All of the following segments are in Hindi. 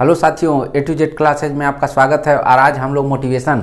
हेलो साथियों ए टू जेड क्लासेज में आपका स्वागत है और आज हम लोग मोटिवेशन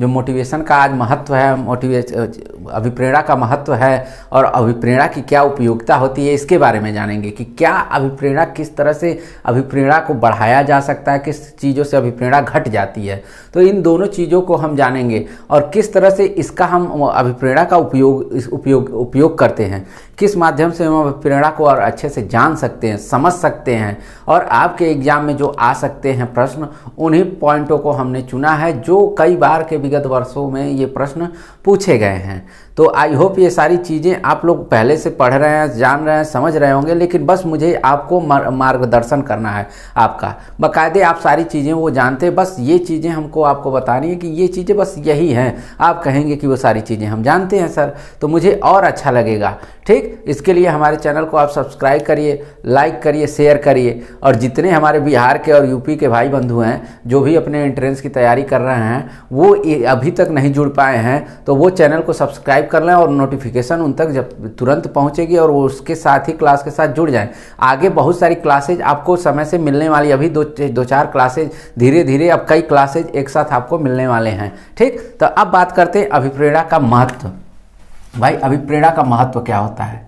जो मोटिवेशन का आज महत्व है मोटिवेश अभिप्रेरणा का महत्व है और अभिप्रेरणा की क्या उपयोगिता होती है इसके बारे में जानेंगे कि क्या अभिप्रेरणा किस तरह से अभिप्रेरणा को बढ़ाया जा सकता है किस चीज़ों से अभिप्रेरणा घट जाती है तो इन दोनों चीज़ों को हम जानेंगे और किस तरह से इसका हम अभिप्रेरणा का उपयोग इस उपयोग उपयोग करते हैं किस माध्यम से हम प्रेरणा को और अच्छे से जान सकते हैं समझ सकते हैं और आपके एग्जाम में जो आ सकते हैं प्रश्न उन्हीं पॉइंटों को हमने चुना है जो कई बार के विगत वर्षों में ये प्रश्न पूछे गए हैं तो आई होप ये सारी चीज़ें आप लोग पहले से पढ़ रहे हैं जान रहे हैं समझ रहे होंगे लेकिन बस मुझे आपको मार्गदर्शन करना है आपका बाकायदे आप सारी चीज़ें वो जानते हैं बस ये चीज़ें हमको आपको बतानी है कि ये चीज़ें बस यही हैं आप कहेंगे कि वो सारी चीज़ें हम जानते हैं सर तो मुझे और अच्छा लगेगा ठीक इसके लिए हमारे चैनल को आप सब्सक्राइब करिए लाइक करिए शेयर करिए और जितने हमारे बिहार के और यूपी के भाई बंधु हैं जो भी अपने एंट्रेंस की तैयारी कर रहे हैं वो अभी तक नहीं जुड़ पाए हैं तो वो चैनल को सब्सक्राइब सब्सक्राइब कर लें और नोटिफिकेशन उन तक जब तुरंत पहुंचेगी और वो उसके साथ ही क्लास के साथ जुड़ जाएं आगे बहुत सारी क्लासेज आपको समय से मिलने वाली अभी दो दो चार क्लासेज धीरे धीरे अब कई क्लासेज एक साथ आपको मिलने वाले हैं ठीक तो अब बात करते हैं अभिप्रेरणा का महत्व भाई अभिप्रेरणा का महत्व क्या होता है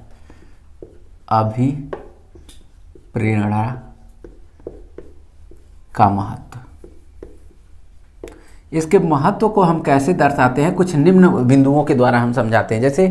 अभिप्रेरणा का महत्व इसके महत्व को हम कैसे दर्शाते हैं कुछ निम्न बिंदुओं के द्वारा हम समझाते हैं जैसे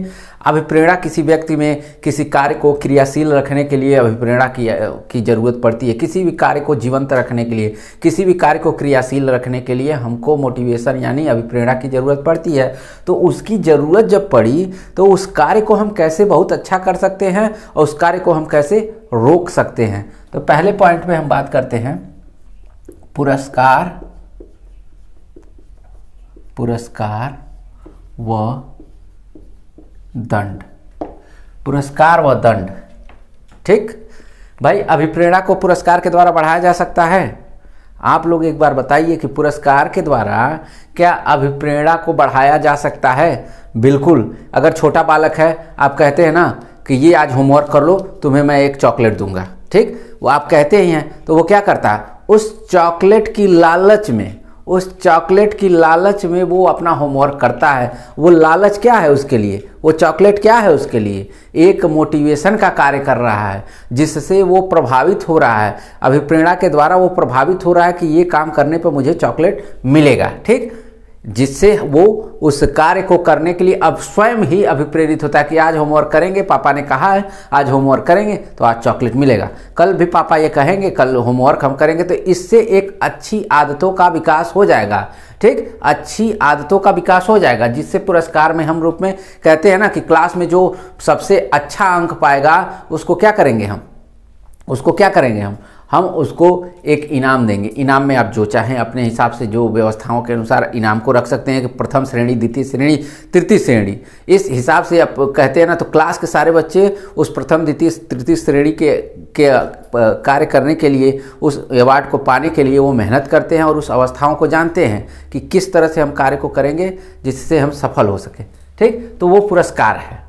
अभिप्रेरणा किसी व्यक्ति में किसी कार्य को क्रियाशील रखने के लिए अभिप्रेरणा की की ज़रूरत पड़ती है किसी भी कार्य को जीवंत रखने के लिए किसी भी कार्य को क्रियाशील रखने के लिए हमको मोटिवेशन यानी अभिप्रेरणा की ज़रूरत पड़ती है तो उसकी ज़रूरत जब पड़ी तो उस कार्य को हम कैसे बहुत अच्छा कर सकते हैं और उस कार्य को हम कैसे रोक सकते हैं तो पहले पॉइंट में हम बात करते हैं पुरस्कार पुरस्कार व दंड पुरस्कार व दंड ठीक भाई अभिप्रेरणा को पुरस्कार के द्वारा बढ़ाया जा सकता है आप लोग एक बार बताइए कि पुरस्कार के द्वारा क्या अभिप्रेरणा को बढ़ाया जा सकता है बिल्कुल अगर छोटा बालक है आप कहते हैं ना कि ये आज होमवर्क कर लो तुम्हें मैं एक चॉकलेट दूंगा ठीक वो आप कहते ही हैं तो वो क्या करता है उस चॉकलेट की लालच में उस चॉकलेट की लालच में वो अपना होमवर्क करता है वो लालच क्या है उसके लिए वो चॉकलेट क्या है उसके लिए एक मोटिवेशन का कार्य कर रहा है जिससे वो प्रभावित हो रहा है अभिप्रेरणा के द्वारा वो प्रभावित हो रहा है कि ये काम करने पर मुझे चॉकलेट मिलेगा ठीक जिससे वो उस कार्य को करने के लिए अब स्वयं ही अभिप्रेरित होता है कि आज होमवर्क करेंगे पापा ने कहा है आज होमवर्क करेंगे तो आज चॉकलेट मिलेगा कल भी पापा ये कहेंगे कल होमवर्क हम करेंगे तो इससे एक अच्छी आदतों का विकास हो जाएगा ठीक अच्छी आदतों का विकास हो जाएगा जिससे पुरस्कार में हम रूप में कहते हैं ना कि क्लास में जो सबसे अच्छा अंक पाएगा उसको क्या करेंगे हम उसको क्या करेंगे हम हम उसको एक इनाम देंगे इनाम में आप जो चाहें अपने हिसाब से जो व्यवस्थाओं के अनुसार इनाम को रख सकते हैं कि प्रथम श्रेणी द्वितीय श्रेणी तृतीय श्रेणी इस हिसाब से आप कहते हैं ना तो क्लास के सारे बच्चे उस प्रथम द्वितीय तृतीय श्रेणी के के कार्य करने के लिए उस अवार्ड को पाने के लिए वो मेहनत करते हैं और उस अवस्थाओं को जानते हैं कि किस तरह से हम कार्य को करेंगे जिससे हम सफल हो सकें ठीक तो वो पुरस्कार है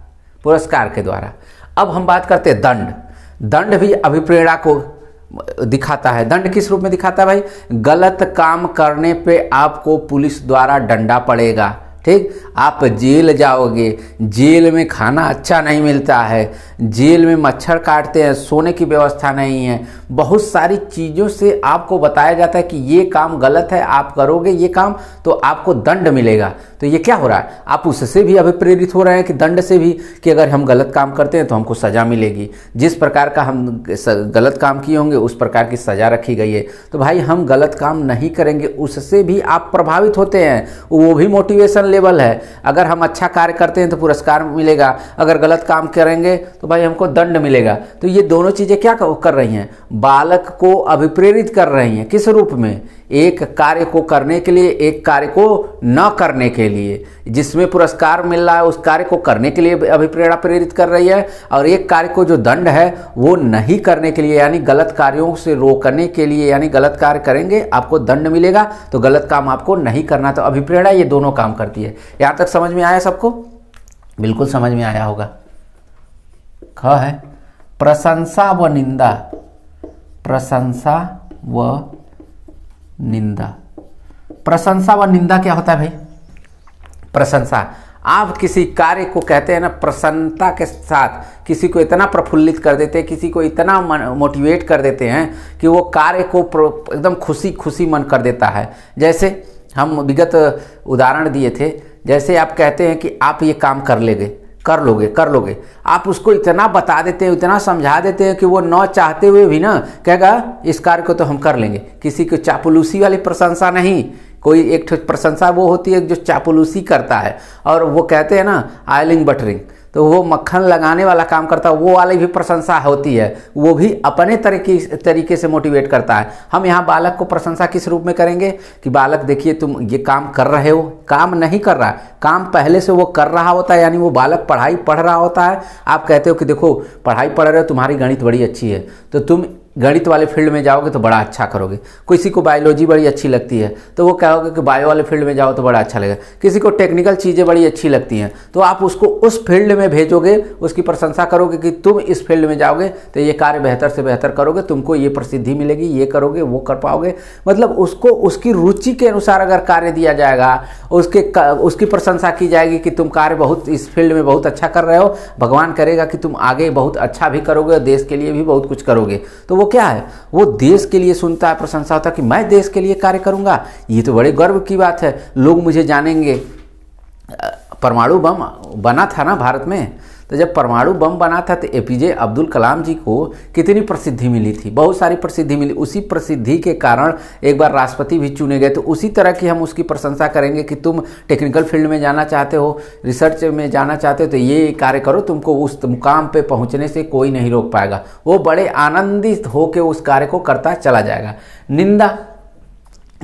पुरस्कार के द्वारा अब हम बात करते हैं दंड दंड भी अभिप्रेरणा को दिखाता है दंड किस रूप में दिखाता है भाई गलत काम करने पे आपको पुलिस द्वारा डंडा पड़ेगा ठीक आप जेल जाओगे जेल में खाना अच्छा नहीं मिलता है जेल में मच्छर काटते हैं सोने की व्यवस्था नहीं है बहुत सारी चीज़ों से आपको बताया जाता है कि ये काम गलत है आप करोगे ये काम तो आपको दंड मिलेगा तो ये क्या हो रहा है आप उससे भी अभिप्रेरित हो रहे हैं कि दंड से भी कि अगर हम गलत काम करते हैं तो हमको सज़ा मिलेगी जिस प्रकार का हम गलत काम किए होंगे उस प्रकार की सज़ा रखी गई है तो भाई हम गलत काम नहीं करेंगे उससे भी आप प्रभावित होते हैं वो भी मोटिवेशन लेवल है अगर हम अच्छा कार्य करते हैं तो पुरस्कार मिलेगा अगर गलत काम करेंगे तो भाई हमको दंड मिलेगा तो ये दोनों चीज़ें क्या कर रही हैं बालक को अभिप्रेरित कर रही हैं किस रूप में एक कार्य को करने के लिए एक कार्य को न करने के लिए जिसमें पुरस्कार मिल रहा है उस कार्य को करने के लिए अभिप्रेरणा प्रेरित कर रही है और एक कार्य को जो दंड है वो नहीं करने के लिए यानी गलत कार्यों से रोकने के लिए यानी गलत कार्य करेंगे आपको दंड मिलेगा तो गलत काम आपको नहीं करना तो अभिप्रेरणा ये दोनों काम करती है होती है यहाँ तक समझ में आया सबको बिल्कुल समझ में आया होगा ख है प्रशंसा व निंदा प्रशंसा व निंदा प्रशंसा व निंदा क्या होता है भाई प्रशंसा आप किसी कार्य को कहते हैं ना प्रसन्नता के साथ किसी को इतना प्रफुल्लित कर देते हैं किसी को इतना मोटिवेट कर देते हैं कि वो कार्य को एकदम खुशी खुशी मन कर देता है जैसे हम विगत उदाहरण दिए थे जैसे आप कहते हैं कि आप ये काम कर लेंगे कर लोगे कर लोगे आप उसको इतना बता देते हैं इतना समझा देते हैं कि वो न चाहते हुए भी ना कहेगा इस कार्य को तो हम कर लेंगे किसी को चापलूसी वाली प्रशंसा नहीं कोई एक प्रशंसा वो होती है जो चापलूसी करता है और वो कहते हैं ना आयलिंग बटरिंग तो वो मक्खन लगाने वाला काम करता है वो वाली भी प्रशंसा होती है वो भी अपने तरीके तरीके से मोटिवेट करता है हम यहाँ बालक को प्रशंसा किस रूप में करेंगे कि बालक देखिए तुम ये काम कर रहे हो काम नहीं कर रहा काम पहले से वो कर रहा होता है यानी वो बालक पढ़ाई पढ़ रहा होता है आप कहते हो कि देखो पढ़ाई पढ़ रहे हो तुम्हारी गणित बड़ी अच्छी है तो तुम गणित वाले फील्ड में जाओगे तो बड़ा अच्छा करोगे किसी को बायोलॉजी बड़ी अच्छी लगती है तो वो कहोगे कि बायो वाले फील्ड में जाओ तो बड़ा अच्छा लगेगा किसी को टेक्निकल चीज़ें बड़ी अच्छी लगती हैं तो आप उसको उस फील्ड में भेजोगे उसकी प्रशंसा करोगे कि तुम इस फील्ड में जाओगे तो ये कार्य बेहतर से बेहतर करोगे तुमको ये प्रसिद्धि मिलेगी ये करोगे वो कर पाओगे मतलब उसको उसकी रुचि के अनुसार अगर कार्य दिया जाएगा उसके उसकी प्रशंसा की जाएगी कि तुम कार्य बहुत इस फील्ड में बहुत अच्छा कर रहे हो भगवान करेगा कि तुम आगे बहुत अच्छा भी करोगे और देश के लिए भी बहुत कुछ करोगे तो वो क्या है वो देश के लिए सुनता है प्रशंसा होता है कि मैं देश के लिए कार्य करूंगा ये तो बड़े गर्व की बात है लोग मुझे जानेंगे परमाणु बम बना था ना भारत में तो जब परमाणु बम बना था तो ए अब्दुल कलाम जी को कितनी प्रसिद्धि मिली थी बहुत सारी प्रसिद्धि मिली उसी प्रसिद्धि के कारण एक बार राष्ट्रपति भी चुने गए तो उसी तरह की हम उसकी प्रशंसा करेंगे कि तुम टेक्निकल फील्ड में जाना चाहते हो रिसर्च में जाना चाहते हो तो ये कार्य करो तुमको उस मुकाम पर पहुँचने से कोई नहीं रोक पाएगा वो बड़े आनंदित होकर उस कार्य को करता चला जाएगा निंदा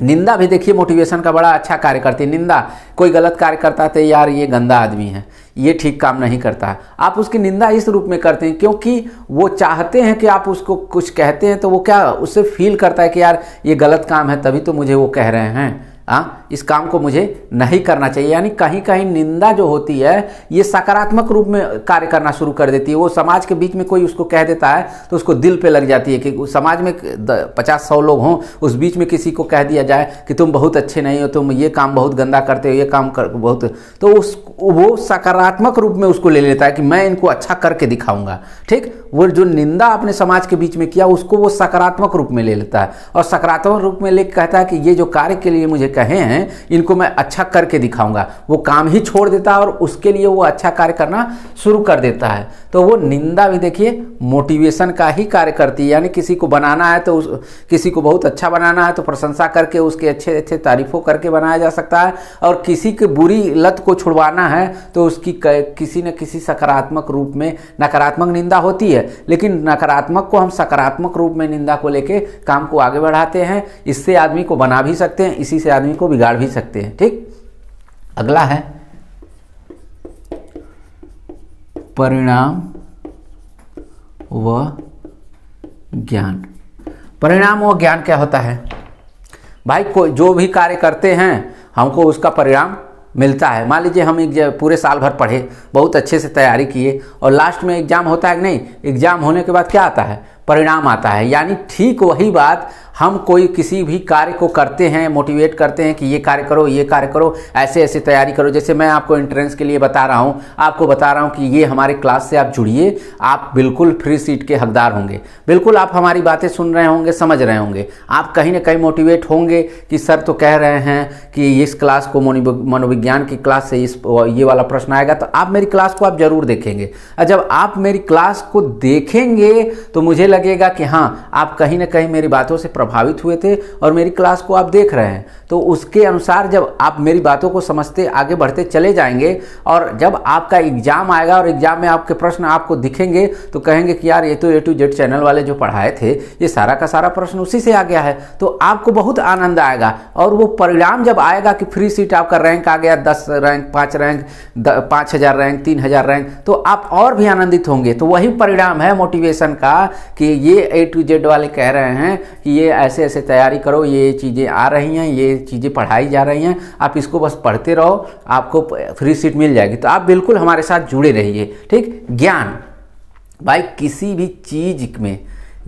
निंदा भी देखिए मोटिवेशन का बड़ा अच्छा कार्य करती है निंदा कोई गलत कार्य करता है तो यार ये गंदा आदमी है ये ठीक काम नहीं करता है आप उसकी निंदा इस रूप में करते हैं क्योंकि वो चाहते हैं कि आप उसको कुछ कहते हैं तो वो क्या उससे फील करता है कि यार ये गलत काम है तभी तो मुझे वो कह रहे हैं हाँ इस काम को मुझे नहीं करना चाहिए यानी कहीं कहीं निंदा जो होती है ये सकारात्मक रूप में कार्य करना शुरू कर देती है वो समाज के बीच में कोई उसको कह देता है तो उसको दिल पे लग जाती है कि समाज में पचास सौ लोग हों उस बीच में किसी को कह दिया जाए कि तुम बहुत अच्छे नहीं हो तुम ये काम बहुत गंदा करते हो ये काम कर बहुत तो उस वो सकारात्मक रूप में उसको ले लेता है कि मैं इनको अच्छा करके दिखाऊंगा ठीक वो जो निंदा अपने समाज के बीच में किया उसको वो सकारात्मक रूप में ले लेता है और सकारात्मक रूप में ले कहता है कि ये जो कार्य के लिए मुझे कहे हैं इनको मैं अच्छा करके दिखाऊंगा वो काम ही छोड़ देता है और उसके लिए वो अच्छा कार्य करना शुरू कर देता है तो वो निंदा भी देखिए मोटिवेशन का ही कार्य करती है यानी किसी को बनाना है तो उस किसी को बहुत अच्छा बनाना है तो प्रशंसा करके उसके अच्छे अच्छे तारीफों करके बनाया जा सकता है और किसी की बुरी लत को छुड़वाना है तो उसकी किसी न किसी सकारात्मक रूप में नकारात्मक निंदा होती है लेकिन नकारात्मक को हम सकारात्मक रूप में निंदा को लेके काम को आगे बढ़ाते हैं इससे आदमी को बना भी सकते हैं इसी से आदमी आदमी को बिगाड़ भी सकते हैं ठीक अगला है परिणाम व ज्ञान परिणाम व ज्ञान क्या होता है भाई को जो भी कार्य करते हैं हमको उसका परिणाम मिलता है मान लीजिए हम एक पूरे साल भर पढ़े बहुत अच्छे से तैयारी किए और लास्ट में एग्ज़ाम होता है कि नहीं एग्ज़ाम होने के बाद क्या आता है परिणाम आता है यानी ठीक वही बात हम कोई किसी भी कार्य को करते हैं मोटिवेट करते हैं कि ये कार्य करो ये कार्य करो ऐसे ऐसे तैयारी करो जैसे मैं आपको एंट्रेंस के लिए बता रहा हूँ आपको बता रहा हूँ कि ये हमारे क्लास से आप जुड़िए आप बिल्कुल फ्री सीट के हकदार होंगे बिल्कुल आप हमारी बातें सुन रहे होंगे समझ रहे होंगे आप कहीं ना कहीं मोटिवेट होंगे कि सर तो कह रहे हैं कि इस क्लास को मनोविज्ञान की क्लास से इस ये वाला प्रश्न आएगा तो आप मेरी क्लास को आप ज़रूर देखेंगे जब आप मेरी क्लास को देखेंगे तो मुझे लगेगा कि हाँ आप कहीं ना कहीं मेरी बातों से प्रभावित हुए थे और मेरी क्लास को आप देख रहे हैं तो उसके अनुसार जब आप मेरी बातों को समझते आगे बढ़ते चले जाएंगे और जब आपका एग्ज़ाम आएगा और एग्ज़ाम में आपके प्रश्न आपको दिखेंगे तो कहेंगे कि यार ये तो ए टू जेड चैनल वाले जो पढ़ाए थे ये सारा का सारा प्रश्न उसी से आ गया है तो आपको बहुत आनंद आएगा और वो परिणाम जब आएगा कि फ्री सीट आपका रैंक आ गया दस रैंक पाँच रैंक पाँच हज़ार रैंक तीन हज़ार रैंक तो आप और भी आनंदित होंगे तो वही परिणाम है मोटिवेशन का कि ये ए टू जेड वाले कह रहे हैं कि ये ऐसे ऐसे तैयारी करो ये चीज़ें आ रही हैं ये चीज़ें पढ़ाई जा रही हैं आप इसको बस पढ़ते रहो आपको फ्री सीट मिल जाएगी तो आप बिल्कुल हमारे साथ जुड़े रहिए ठीक ज्ञान भाई किसी भी चीज़ में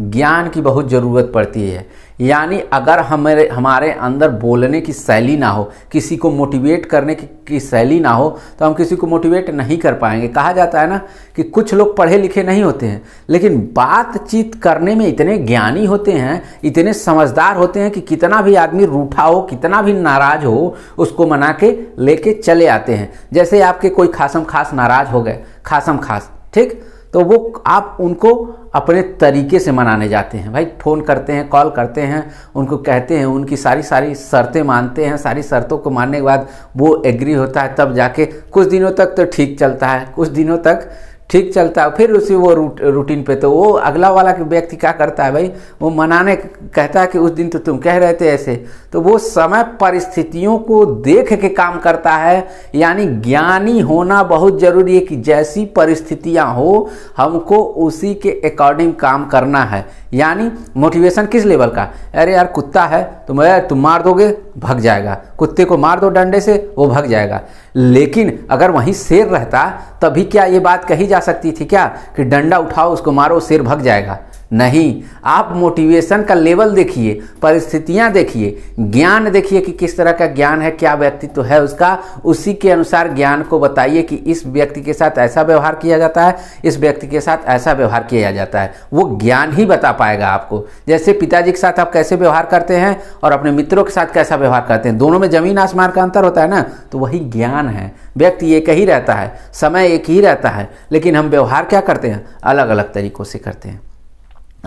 ज्ञान की बहुत ज़रूरत पड़ती है यानी अगर हमारे हमारे अंदर बोलने की शैली ना हो किसी को मोटिवेट करने की, की शैली ना हो तो हम किसी को मोटिवेट नहीं कर पाएंगे कहा जाता है ना कि कुछ लोग पढ़े लिखे नहीं होते हैं लेकिन बातचीत करने में इतने ज्ञानी होते हैं इतने समझदार होते हैं कि कितना भी आदमी रूठा हो कितना भी नाराज़ हो उसको मना के लेके चले आते हैं जैसे आपके कोई खासम खास नाराज़ हो गए खासम खास ठीक तो वो आप उनको अपने तरीके से मनाने जाते हैं भाई फ़ोन करते हैं कॉल करते हैं उनको कहते हैं उनकी सारी सारी शर्तें मानते हैं सारी शर्तों को मानने के बाद वो एग्री होता है तब जाके कुछ दिनों तक तो ठीक चलता है कुछ दिनों तक ठीक चलता है फिर उसी वो रूट रूटीन पे तो वो अगला वाला के व्यक्ति क्या करता है भाई वो मनाने कहता है कि उस दिन तो तुम कह रहे थे ऐसे तो वो समय परिस्थितियों को देख के काम करता है यानी ज्ञानी होना बहुत जरूरी है कि जैसी परिस्थितियाँ हो हमको उसी के अकॉर्डिंग काम करना है यानी मोटिवेशन किस लेवल का अरे यार कुत्ता है तो मैं तुम मार दोगे भग जाएगा कुत्ते को मार दो डंडे से वो भग जाएगा लेकिन अगर वहीं शेर रहता तभी क्या ये बात कही जा सकती थी क्या कि डंडा उठाओ उसको मारो शेर भग जाएगा नहीं आप मोटिवेशन का लेवल देखिए परिस्थितियाँ देखिए ज्ञान देखिए कि किस तरह का ज्ञान है क्या व्यक्तित्व तो है उसका उसी के अनुसार ज्ञान को बताइए कि इस व्यक्ति के साथ ऐसा व्यवहार किया जाता है इस व्यक्ति के साथ ऐसा व्यवहार किया जाता है वो ज्ञान ही बता पाएगा आपको जैसे पिताजी के साथ आप कैसे व्यवहार करते हैं और अपने मित्रों के साथ कैसा व्यवहार करते हैं दोनों में जमीन आसमान का अंतर होता है ना तो वही ज्ञान है व्यक्ति एक ही रहता है समय एक ही रहता है लेकिन हम व्यवहार क्या करते हैं अलग अलग तरीक़ों से करते हैं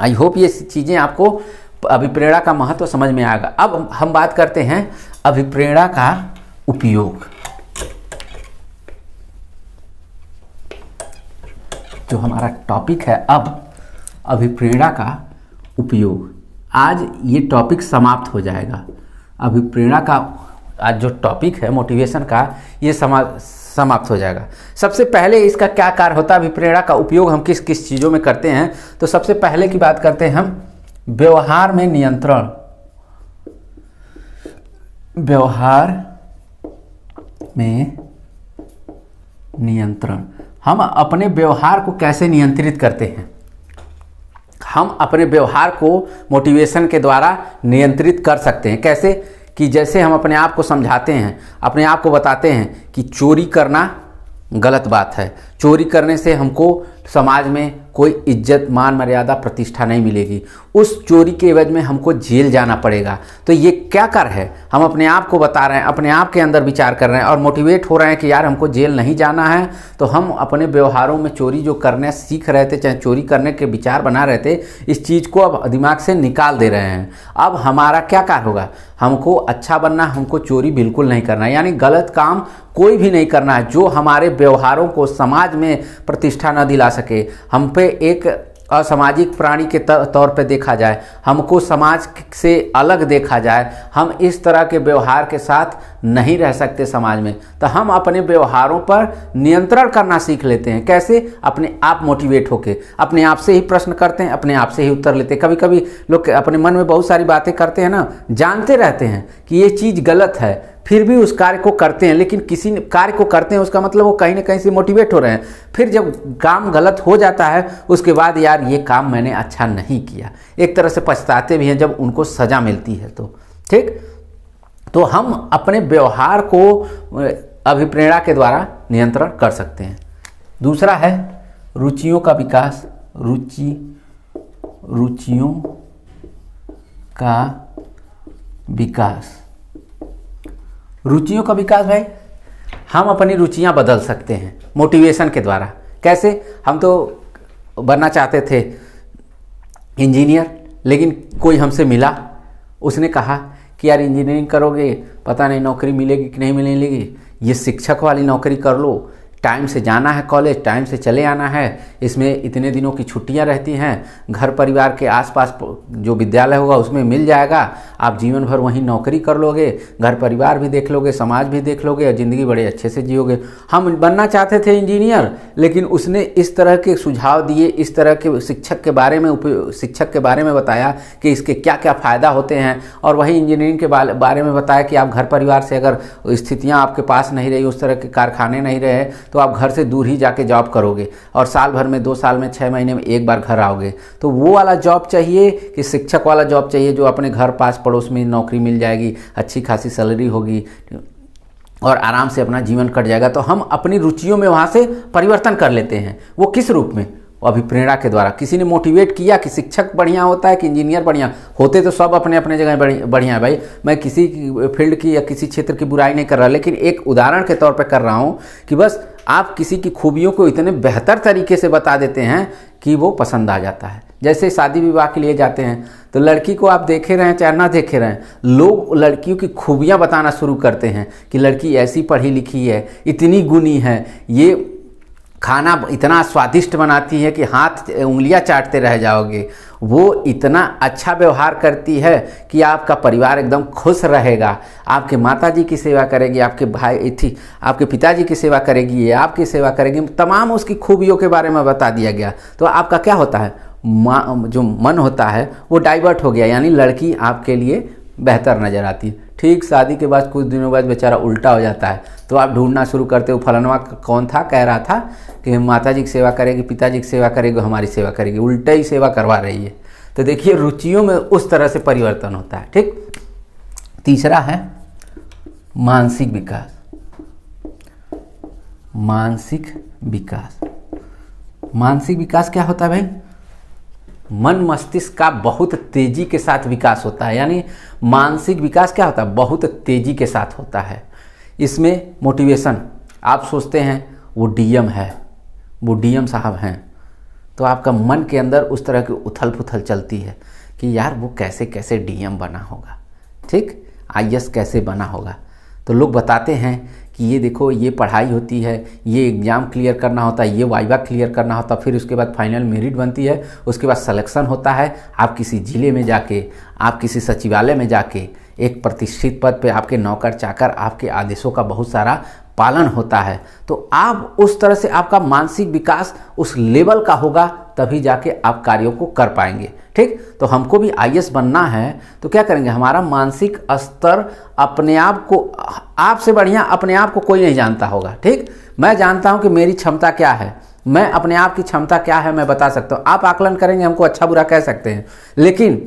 आई होप ये चीज़ें आपको अभिप्रेरणा का महत्व समझ में आएगा अब हम बात करते हैं अभिप्रेरणा का उपयोग जो हमारा टॉपिक है अब अभिप्रेरणा का उपयोग आज ये टॉपिक समाप्त हो जाएगा अभिप्रेरणा का आज जो टॉपिक है मोटिवेशन का ये समा समाप्त हो जाएगा सबसे पहले इसका क्या कार्य होता है अभिप्रेरणा का उपयोग हम किस किस चीज़ों में करते हैं तो सबसे पहले की बात करते हैं हम व्यवहार में नियंत्रण व्यवहार में नियंत्रण हम अपने व्यवहार को कैसे नियंत्रित करते हैं हम अपने व्यवहार को मोटिवेशन के द्वारा नियंत्रित कर सकते हैं कैसे कि जैसे हम अपने आप को समझाते हैं अपने आप को बताते हैं कि चोरी करना गलत बात है चोरी करने से हमको समाज में कोई इज्जत मान मर्यादा प्रतिष्ठा नहीं मिलेगी उस चोरी के एवज में हमको जेल जाना पड़ेगा तो ये क्या कर है हम अपने आप को बता रहे हैं अपने आप के अंदर विचार कर रहे हैं और मोटिवेट हो रहे हैं कि यार हमको जेल नहीं जाना है तो हम अपने व्यवहारों में चोरी जो करने सीख रहे थे चाहे चोरी करने के विचार बना रहे थे इस चीज़ को अब दिमाग से निकाल दे रहे हैं अब हमारा क्या कार्य होगा हमको अच्छा बनना हमको चोरी बिल्कुल नहीं करना यानी गलत काम कोई भी नहीं करना है जो हमारे व्यवहारों को समाज में प्रतिष्ठा न दिला सके हम पे एक असामाजिक प्राणी के तौर पर देखा जाए हमको समाज से अलग देखा जाए हम इस तरह के व्यवहार के साथ नहीं रह सकते समाज में तो हम अपने व्यवहारों पर नियंत्रण करना सीख लेते हैं कैसे अपने आप मोटिवेट होके अपने आप से ही प्रश्न करते हैं अपने आप से ही उत्तर लेते हैं कभी कभी लोग अपने मन में बहुत सारी बातें करते हैं ना जानते रहते हैं कि ये चीज़ गलत है फिर भी उस कार्य को करते हैं लेकिन किसी कार्य को करते हैं उसका मतलब वो कहीं ना कहीं से मोटिवेट हो रहे हैं फिर जब काम गलत हो जाता है उसके बाद यार ये काम मैंने अच्छा नहीं किया एक तरह से पछताते भी हैं जब उनको सज़ा मिलती है तो ठीक तो हम अपने व्यवहार को अभिप्रेरणा के द्वारा नियंत्रण कर सकते हैं दूसरा है रुचियों का विकास रुचि रुचियों का विकास रुचियों का विकास भाई हम अपनी रुचियाँ बदल सकते हैं मोटिवेशन के द्वारा कैसे हम तो बनना चाहते थे इंजीनियर लेकिन कोई हमसे मिला उसने कहा कि यार इंजीनियरिंग करोगे पता नहीं नौकरी मिलेगी कि नहीं मिलेगी ये शिक्षक वाली नौकरी कर लो टाइम से जाना है कॉलेज टाइम से चले आना है इसमें इतने दिनों की छुट्टियां रहती हैं घर परिवार के आसपास जो विद्यालय होगा उसमें मिल जाएगा आप जीवन भर वहीं नौकरी कर लोगे घर परिवार भी देख लोगे समाज भी देख लोगे और ज़िंदगी बड़े अच्छे से जियोगे हम बनना चाहते थे इंजीनियर लेकिन उसने इस तरह के सुझाव दिए इस तरह के शिक्षक के बारे में शिक्षक के बारे में बताया कि इसके क्या क्या फ़ायदा होते हैं और वहीं इंजीनियरिंग के बारे में बताया कि आप घर परिवार से अगर स्थितियाँ आपके पास नहीं रही उस तरह के कारखाने नहीं रहे तो आप घर से दूर ही जाके जॉब करोगे और साल भर में दो साल में छः महीने में एक बार घर आओगे तो वो वाला जॉब चाहिए कि शिक्षक वाला जॉब चाहिए जो अपने घर पास पड़ोस में नौकरी मिल जाएगी अच्छी खासी सैलरी होगी और आराम से अपना जीवन कट जाएगा तो हम अपनी रुचियों में वहाँ से परिवर्तन कर लेते हैं वो किस रूप में अभिप्रेरणा के द्वारा किसी ने मोटिवेट किया कि शिक्षक बढ़िया होता है कि इंजीनियर बढ़िया होते तो सब अपने अपने जगह बढ़िया है भाई मैं किसी फील्ड की या किसी क्षेत्र की बुराई नहीं कर रहा लेकिन एक उदाहरण के तौर पर कर रहा हूँ कि बस आप किसी की खूबियों को इतने बेहतर तरीके से बता देते हैं कि वो पसंद आ जाता है जैसे शादी विवाह के लिए जाते हैं तो लड़की को आप देखे रहें चाहे ना देखे रहें लोग लड़कियों की खूबियाँ बताना शुरू करते हैं कि लड़की ऐसी पढ़ी लिखी है इतनी गुनी है ये खाना इतना स्वादिष्ट बनाती है कि हाथ उंगलियां चाटते रह जाओगे वो इतना अच्छा व्यवहार करती है कि आपका परिवार एकदम खुश रहेगा आपके माता जी की सेवा करेगी आपके भाई थी आपके पिताजी की सेवा करेगी ये आपकी सेवा करेगी तमाम उसकी खूबियों के बारे में बता दिया गया तो आपका क्या होता है जो मन होता है वो डाइवर्ट हो गया यानी लड़की आपके लिए बेहतर नज़र आती है ठीक शादी के बाद कुछ दिनों बाद बेचारा उल्टा हो जाता है तो आप ढूंढना शुरू करते हो फलनवा कौन था कह रहा था कि माता जी की सेवा करेगी पिताजी की सेवा करेगी हमारी सेवा करेगी उल्टा ही सेवा करवा रही है तो देखिए रुचियों में उस तरह से परिवर्तन होता है ठीक तीसरा है मानसिक विकास मानसिक विकास मानसिक विकास क्या होता है भाई मन मस्तिष्क का बहुत तेज़ी के साथ विकास होता है यानी मानसिक विकास क्या होता है बहुत तेज़ी के साथ होता है इसमें मोटिवेशन आप सोचते हैं वो डीएम है वो डीएम साहब हैं तो आपका मन के अंदर उस तरह की उथल पुथल चलती है कि यार वो कैसे कैसे डीएम बना होगा ठीक आई कैसे बना होगा तो लोग बताते हैं कि ये देखो ये पढ़ाई होती है ये एग्ज़ाम क्लियर करना होता है ये वाइवा क्लियर करना होता है फिर उसके बाद फाइनल मेरिट बनती है उसके बाद सलेक्शन होता है आप किसी ज़िले में जाके आप किसी सचिवालय में जाके एक प्रतिष्ठित पद पे आपके नौकर चाकर आपके आदेशों का बहुत सारा पालन होता है तो आप उस तरह से आपका मानसिक विकास उस लेवल का होगा तभी जाके आप कार्यों को कर पाएंगे ठीक तो हमको भी आई बनना है तो क्या करेंगे हमारा मानसिक स्तर अपने आप को आपसे बढ़िया अपने आप को कोई नहीं जानता होगा ठीक मैं जानता हूँ कि मेरी क्षमता क्या है मैं अपने आप की क्षमता क्या है मैं बता सकता हूँ आप आकलन करेंगे हमको अच्छा बुरा कह सकते हैं लेकिन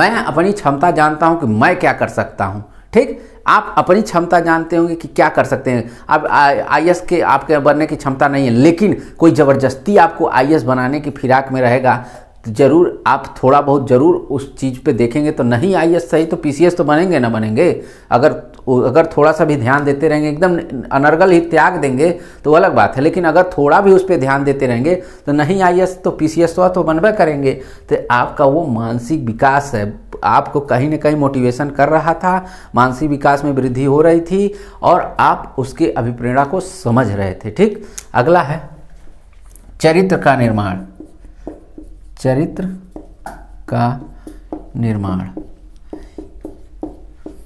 मैं अपनी क्षमता जानता हूँ कि मैं क्या कर सकता हूँ ठीक आप अपनी क्षमता जानते होंगे कि क्या कर सकते हैं आप आई एस के आपके बनने की क्षमता नहीं है लेकिन कोई ज़बरदस्ती आपको आई बनाने की फिराक में रहेगा ज़रूर आप थोड़ा बहुत ज़रूर उस चीज़ पे देखेंगे तो नहीं आई सही तो पी तो बनेंगे ना बनेंगे अगर अगर थोड़ा सा भी ध्यान देते रहेंगे एकदम अनर्गल ही त्याग देंगे तो अलग बात है लेकिन अगर थोड़ा भी उस पर ध्यान देते रहेंगे तो नहीं आई तो पी सी तो, तो बनबे करेंगे तो आपका वो मानसिक विकास है आपको कहीं ना कहीं मोटिवेशन कर रहा था मानसिक विकास में वृद्धि हो रही थी और आप उसके अभिप्रेरणा को समझ रहे थे ठीक अगला है चरित्र का निर्माण चरित्र का निर्माण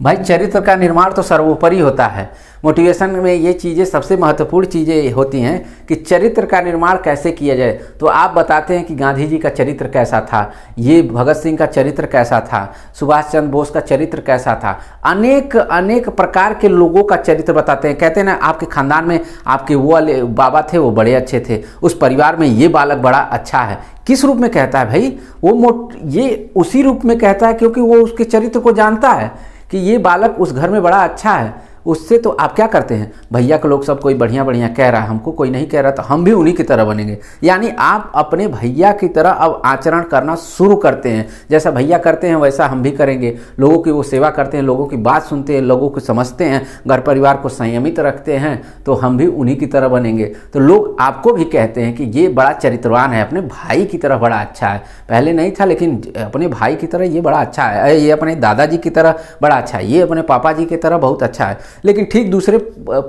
भाई चरित्र का निर्माण तो सर्वोपरि होता है मोटिवेशन में ये चीज़ें सबसे महत्वपूर्ण चीज़ें होती हैं कि चरित्र का निर्माण कैसे किया जाए तो आप बताते हैं कि गांधी जी का चरित्र कैसा था ये भगत सिंह का चरित्र कैसा था सुभाष चंद्र बोस का चरित्र कैसा था अनेक अनेक प्रकार के लोगों का चरित्र बताते हैं कहते हैं ना आपके खानदान में आपके वो वाले बाबा थे वो बड़े अच्छे थे उस परिवार में ये बालक बड़ा अच्छा है किस रूप में कहता है भाई वो मोट ये उसी रूप में कहता है क्योंकि वो उसके चरित्र को जानता है कि ये बालक उस घर में बड़ा अच्छा है उससे तो आप क्या करते हैं भैया के लोग सब कोई बढ़िया बढ़िया कह रहा है हमको कोई नहीं कह रहा तो हम भी उन्हीं की तरह बनेंगे यानी आप अपने भैया की तरह अब आचरण करना शुरू करते हैं जैसा भैया करते हैं वैसा हम भी करेंगे लोगों की वो सेवा करते हैं लोगों की बात सुनते हैं लोगों को समझते हैं घर परिवार को संयमित रखते हैं तो हम भी उन्हीं की तरह बनेंगे तो लोग आपको भी कहते हैं कि ये बड़ा चरित्रवान है अपने भाई की तरह बड़ा अच्छा है पहले नहीं था लेकिन अपने भाई की तरह ये बड़ा अच्छा है ये अपने दादाजी की तरह बड़ा अच्छा है ये अपने पापा जी की तरह बहुत अच्छा है लेकिन ठीक दूसरे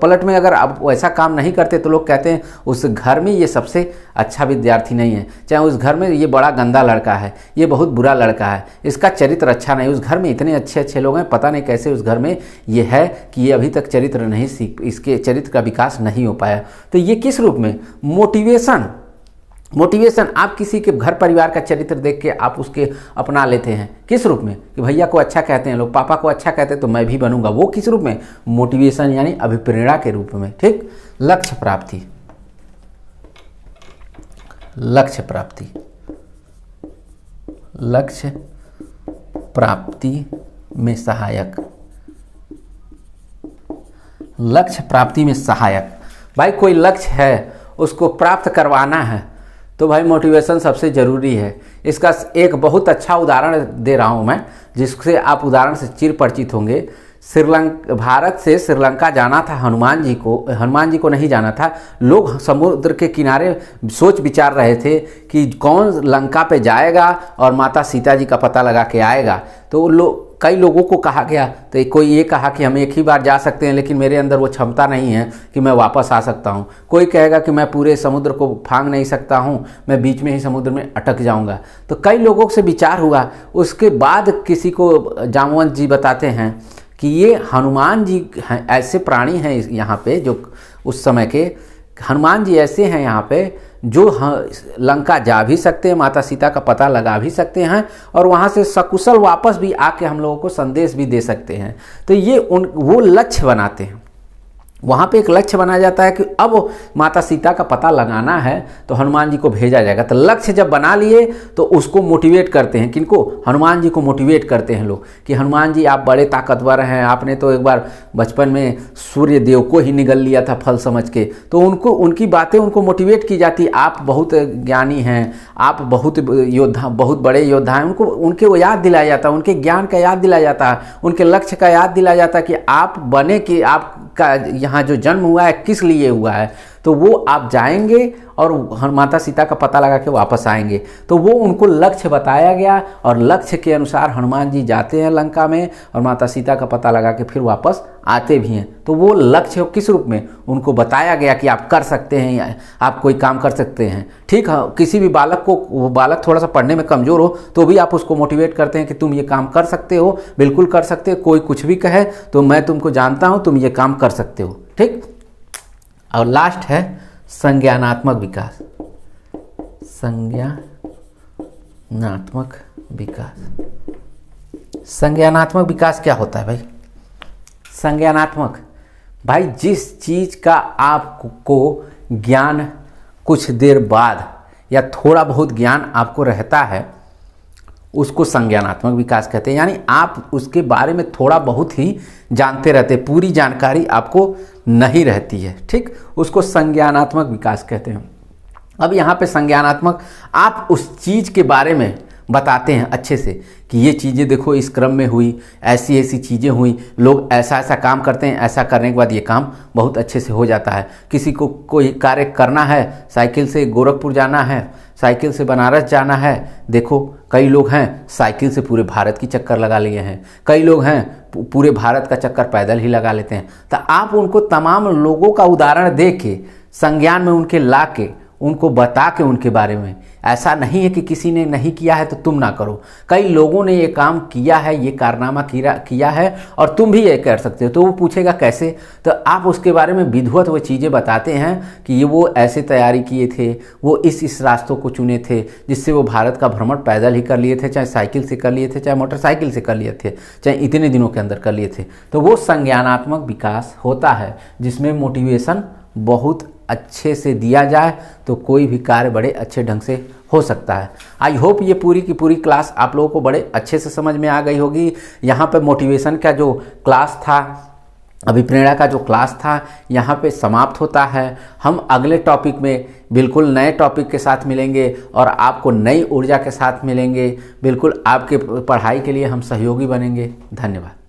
पलट में अगर आप वैसा काम नहीं करते तो लोग कहते हैं उस घर में ये सबसे अच्छा विद्यार्थी नहीं है चाहे उस घर में ये बड़ा गंदा लड़का है ये बहुत बुरा लड़का है इसका चरित्र अच्छा नहीं उस घर में इतने अच्छे अच्छे लोग हैं पता नहीं कैसे उस घर में ये है कि ये अभी तक चरित्र नहीं सीख इसके चरित्र का विकास नहीं हो पाया तो ये किस रूप में मोटिवेशन मोटिवेशन आप किसी के घर परिवार का चरित्र देख के आप उसके अपना लेते हैं किस रूप में कि भैया को अच्छा कहते हैं लोग पापा को अच्छा कहते हैं तो मैं भी बनूंगा वो किस रूप में मोटिवेशन यानी अभिप्रेरणा के रूप में ठीक लक्ष्य प्राप्ति लक्ष्य प्राप्ति लक्ष्य प्राप्ति में सहायक लक्ष्य प्राप्ति में सहायक भाई कोई लक्ष्य है उसको प्राप्त करवाना है तो भाई मोटिवेशन सबसे ज़रूरी है इसका एक बहुत अच्छा उदाहरण दे रहा हूँ मैं जिससे आप उदाहरण से चिर परिचित होंगे श्रीलंका भारत से श्रीलंका जाना था हनुमान जी को हनुमान जी को नहीं जाना था लोग समुद्र के किनारे सोच विचार रहे थे कि कौन लंका पे जाएगा और माता सीता जी का पता लगा के आएगा तो लोग कई लोगों को कहा गया तो कोई ये कहा कि हम एक ही बार जा सकते हैं लेकिन मेरे अंदर वो क्षमता नहीं है कि मैं वापस आ सकता हूँ कोई कहेगा कि मैं पूरे समुद्र को फांग नहीं सकता हूँ मैं बीच में ही समुद्र में अटक जाऊँगा तो कई लोगों से विचार हुआ उसके बाद किसी को जामवंत जी बताते हैं कि ये हनुमान जी हैं ऐसे प्राणी हैं यहाँ पे जो उस समय के हनुमान जी ऐसे हैं यहाँ पे जो हाँ, लंका जा भी सकते हैं माता सीता का पता लगा भी सकते हैं और वहाँ से सकुशल वापस भी आके हम लोगों को संदेश भी दे सकते हैं तो ये उन वो लक्ष्य बनाते हैं वहाँ पे एक लक्ष्य बनाया जाता है कि अब माता सीता का पता लगाना है तो हनुमान जी को भेजा जाएगा तो लक्ष्य जब बना लिए तो उसको मोटिवेट करते हैं किनको हनुमान जी को मोटिवेट करते हैं लोग कि हनुमान जी आप बड़े ताकतवर हैं आपने तो एक बार बचपन में सूर्य देव को ही निगल लिया था फल समझ के तो उनको उनकी बातें उनको मोटिवेट की जाती आप बहुत ज्ञानी हैं आप बहुत योद्धा बहुत बड़े योद्धा हैं उनको उनके वो याद दिलाया जाता है उनके ज्ञान का याद दिलाया जाता है उनके लक्ष्य का याद दिलाया जाता है कि आप बने कि आपका यहाँ यहाँ जो जन्म हुआ है किस लिए हुआ है तो वो आप जाएंगे और माता सीता का पता लगा के वापस आएंगे तो वो उनको लक्ष्य बताया गया और लक्ष्य के अनुसार हनुमान जी जाते हैं लंका में और माता सीता का पता लगा के फिर वापस आते भी हैं तो वो लक्ष्य किस रूप में उनको बताया गया कि आप कर सकते हैं या आप कोई काम कर सकते हैं ठीक है किसी भी बालक को वो बालक थोड़ा सा पढ़ने में कमज़ोर हो तो भी आप उसको मोटिवेट करते हैं कि तुम ये काम कर सकते हो बिल्कुल कर सकते हो कोई कुछ भी कहे तो मैं तुमको जानता हूँ तुम ये काम कर सकते हो ठीक और लास्ट है संज्ञानात्मक विकास संज्ञानात्मक विकास संज्ञानात्मक विकास क्या होता है भाई संज्ञानात्मक भाई जिस चीज़ का आपको ज्ञान कुछ देर बाद या थोड़ा बहुत ज्ञान आपको रहता है उसको संज्ञानात्मक विकास कहते हैं यानी आप उसके बारे में थोड़ा बहुत ही जानते रहते पूरी जानकारी आपको नहीं रहती है ठीक उसको संज्ञानात्मक विकास कहते हैं अब यहाँ पे संज्ञानात्मक आप उस चीज़ के बारे में बताते हैं अच्छे से कि ये चीज़ें देखो इस क्रम में हुई ऐसी ऐसी चीज़ें हुई लोग ऐसा ऐसा काम करते हैं ऐसा करने के बाद ये काम बहुत अच्छे से हो जाता है किसी को कोई कार्य करना है साइकिल से गोरखपुर जाना है साइकिल से बनारस जाना है देखो कई लोग हैं साइकिल से पूरे भारत की चक्कर लगा लिए हैं कई लोग हैं पूरे भारत का चक्कर पैदल ही लगा लेते हैं तो आप उनको तमाम लोगों का उदाहरण दे के संज्ञान में उनके ला के उनको बता के उनके बारे में ऐसा नहीं है कि किसी ने नहीं किया है तो तुम ना करो कई लोगों ने ये काम किया है ये कारनामा किया है और तुम भी ये कर सकते हो तो वो पूछेगा कैसे तो आप उसके बारे में विधवत वो चीज़ें बताते हैं कि ये वो ऐसे तैयारी किए थे वो इस इस रास्तों को चुने थे जिससे वो भारत का भ्रमण पैदल ही कर लिए थे चाहे साइकिल से कर लिए थे चाहे मोटरसाइकिल से कर लिए थे चाहे इतने दिनों के अंदर कर लिए थे तो वो संज्ञानात्मक विकास होता है जिसमें मोटिवेशन बहुत अच्छे से दिया जाए तो कोई भी कार्य बड़े अच्छे ढंग से हो सकता है आई होप ये पूरी की पूरी क्लास आप लोगों को बड़े अच्छे से समझ में आ गई होगी यहाँ पर मोटिवेशन का जो क्लास था अभिप्रेरणा का जो क्लास था यहाँ पे समाप्त होता है हम अगले टॉपिक में बिल्कुल नए टॉपिक के साथ मिलेंगे और आपको नई ऊर्जा के साथ मिलेंगे बिल्कुल आपके पढ़ाई के लिए हम सहयोगी बनेंगे धन्यवाद